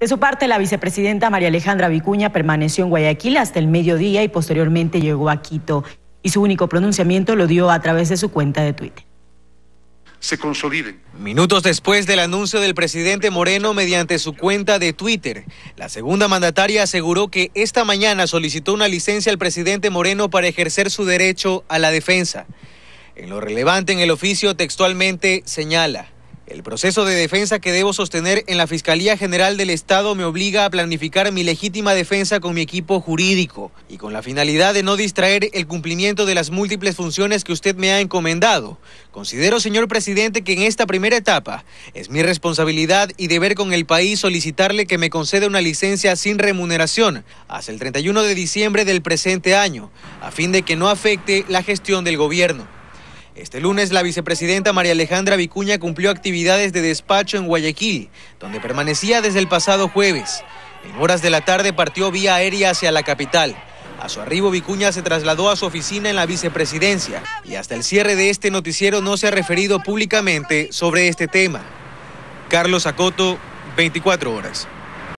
De su parte, la vicepresidenta María Alejandra Vicuña permaneció en Guayaquil hasta el mediodía y posteriormente llegó a Quito. Y su único pronunciamiento lo dio a través de su cuenta de Twitter se consoliden. Minutos después del anuncio del presidente Moreno mediante su cuenta de Twitter, la segunda mandataria aseguró que esta mañana solicitó una licencia al presidente Moreno para ejercer su derecho a la defensa. En lo relevante en el oficio textualmente señala, el proceso de defensa que debo sostener en la Fiscalía General del Estado me obliga a planificar mi legítima defensa con mi equipo jurídico y con la finalidad de no distraer el cumplimiento de las múltiples funciones que usted me ha encomendado. Considero, señor presidente, que en esta primera etapa es mi responsabilidad y deber con el país solicitarle que me conceda una licencia sin remuneración hasta el 31 de diciembre del presente año, a fin de que no afecte la gestión del gobierno. Este lunes la vicepresidenta María Alejandra Vicuña cumplió actividades de despacho en Guayaquil, donde permanecía desde el pasado jueves. En horas de la tarde partió vía aérea hacia la capital. A su arribo, Vicuña se trasladó a su oficina en la vicepresidencia y hasta el cierre de este noticiero no se ha referido públicamente sobre este tema. Carlos Acoto, 24 horas.